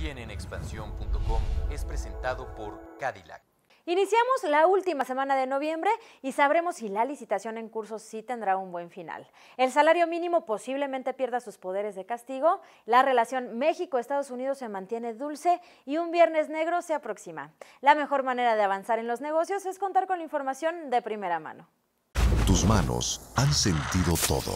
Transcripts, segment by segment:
Bien en es presentado por Cadillac. Iniciamos la última semana de noviembre y sabremos si la licitación en curso sí tendrá un buen final. El salario mínimo posiblemente pierda sus poderes de castigo, la relación México-Estados Unidos se mantiene dulce y un viernes negro se aproxima. La mejor manera de avanzar en los negocios es contar con la información de primera mano. Tus manos han sentido todo.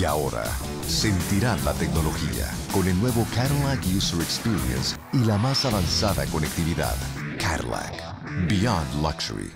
Y ahora, sentirán la tecnología con el nuevo Cadillac User Experience y la más avanzada conectividad. Cadillac. Beyond Luxury.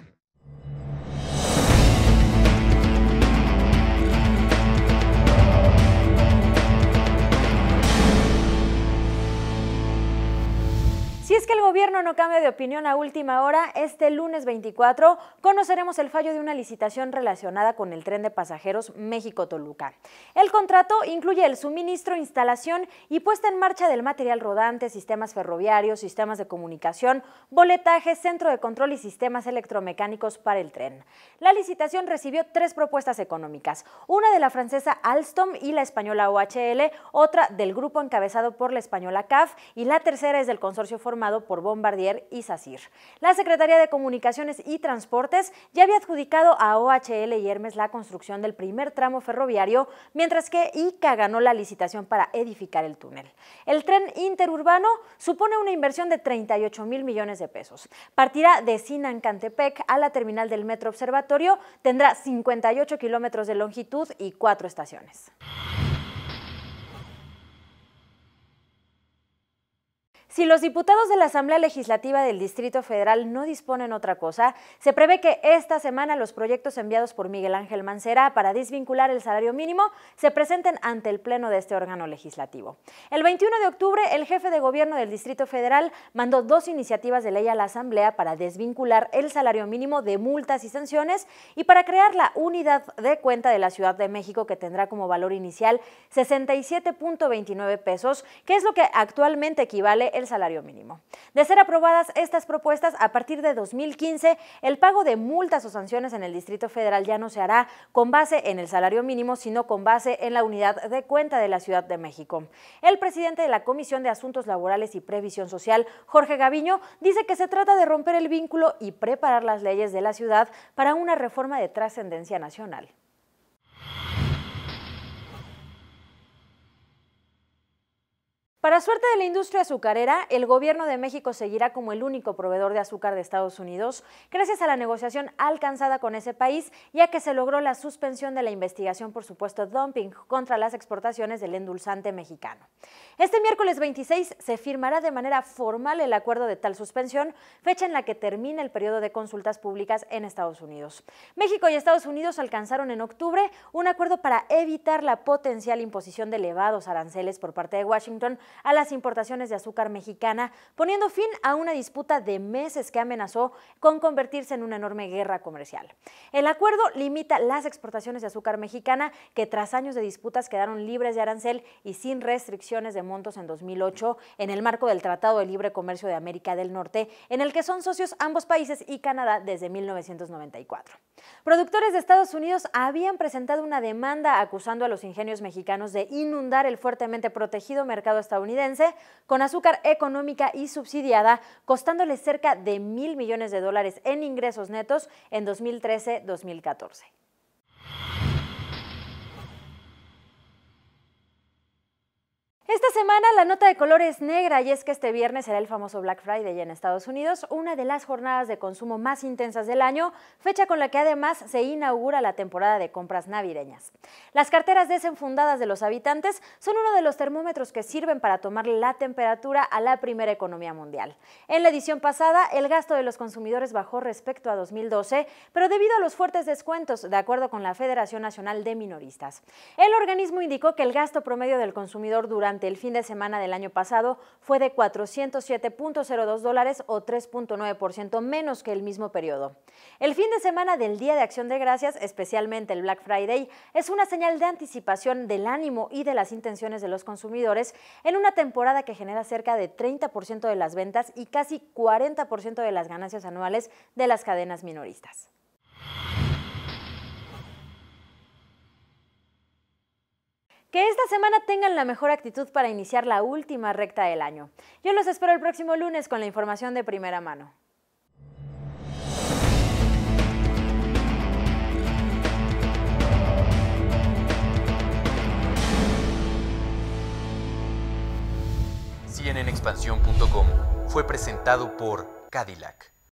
que el gobierno no cambia de opinión a última hora, este lunes 24 conoceremos el fallo de una licitación relacionada con el tren de pasajeros México-Toluca. El contrato incluye el suministro, instalación y puesta en marcha del material rodante, sistemas ferroviarios, sistemas de comunicación, boletaje, centro de control y sistemas electromecánicos para el tren. La licitación recibió tres propuestas económicas, una de la francesa Alstom y la española OHL, otra del grupo encabezado por la española CAF y la tercera es del consorcio formado por Bombardier y SACIR. La Secretaría de Comunicaciones y Transportes ya había adjudicado a OHL y Hermes la construcción del primer tramo ferroviario, mientras que ICA ganó la licitación para edificar el túnel. El tren interurbano supone una inversión de 38 mil millones de pesos. Partirá de Sinancantepec a la terminal del Metro Observatorio, tendrá 58 kilómetros de longitud y cuatro estaciones. Si los diputados de la Asamblea Legislativa del Distrito Federal no disponen otra cosa, se prevé que esta semana los proyectos enviados por Miguel Ángel Mancera para desvincular el salario mínimo se presenten ante el Pleno de este órgano legislativo. El 21 de octubre, el jefe de gobierno del Distrito Federal mandó dos iniciativas de ley a la Asamblea para desvincular el salario mínimo de multas y sanciones y para crear la unidad de cuenta de la Ciudad de México que tendrá como valor inicial 67.29 pesos, que es lo que actualmente equivale el salario mínimo. De ser aprobadas estas propuestas, a partir de 2015, el pago de multas o sanciones en el Distrito Federal ya no se hará con base en el salario mínimo, sino con base en la unidad de cuenta de la Ciudad de México. El presidente de la Comisión de Asuntos Laborales y Previsión Social, Jorge Gaviño, dice que se trata de romper el vínculo y preparar las leyes de la ciudad para una reforma de trascendencia nacional. Para suerte de la industria azucarera, el gobierno de México seguirá como el único proveedor de azúcar de Estados Unidos, gracias a la negociación alcanzada con ese país, ya que se logró la suspensión de la investigación por supuesto dumping contra las exportaciones del endulzante mexicano. Este miércoles 26 se firmará de manera formal el acuerdo de tal suspensión, fecha en la que termina el periodo de consultas públicas en Estados Unidos. México y Estados Unidos alcanzaron en octubre un acuerdo para evitar la potencial imposición de elevados aranceles por parte de Washington a las importaciones de azúcar mexicana, poniendo fin a una disputa de meses que amenazó con convertirse en una enorme guerra comercial. El acuerdo limita las exportaciones de azúcar mexicana, que tras años de disputas quedaron libres de arancel y sin restricciones de montos en 2008, en el marco del Tratado de Libre Comercio de América del Norte, en el que son socios ambos países y Canadá desde 1994. Productores de Estados Unidos habían presentado una demanda acusando a los ingenios mexicanos de inundar el fuertemente protegido mercado estadounidense con azúcar económica y subsidiada, costándole cerca de mil millones de dólares en ingresos netos en 2013-2014. Esta semana la nota de color es negra y es que este viernes será el famoso Black Friday en Estados Unidos, una de las jornadas de consumo más intensas del año, fecha con la que además se inaugura la temporada de compras navideñas. Las carteras desenfundadas de los habitantes son uno de los termómetros que sirven para tomar la temperatura a la primera economía mundial. En la edición pasada, el gasto de los consumidores bajó respecto a 2012, pero debido a los fuertes descuentos, de acuerdo con la Federación Nacional de Minoristas. El organismo indicó que el gasto promedio del consumidor durante el fin de semana del año pasado fue de 407.02 dólares o 3.9% menos que el mismo periodo. El fin de semana del Día de Acción de Gracias, especialmente el Black Friday, es una señal de anticipación del ánimo y de las intenciones de los consumidores en una temporada que genera cerca de 30% de las ventas y casi 40% de las ganancias anuales de las cadenas minoristas. Que esta semana tengan la mejor actitud para iniciar la última recta del año. Yo los espero el próximo lunes con la información de primera mano. fue presentado por Cadillac.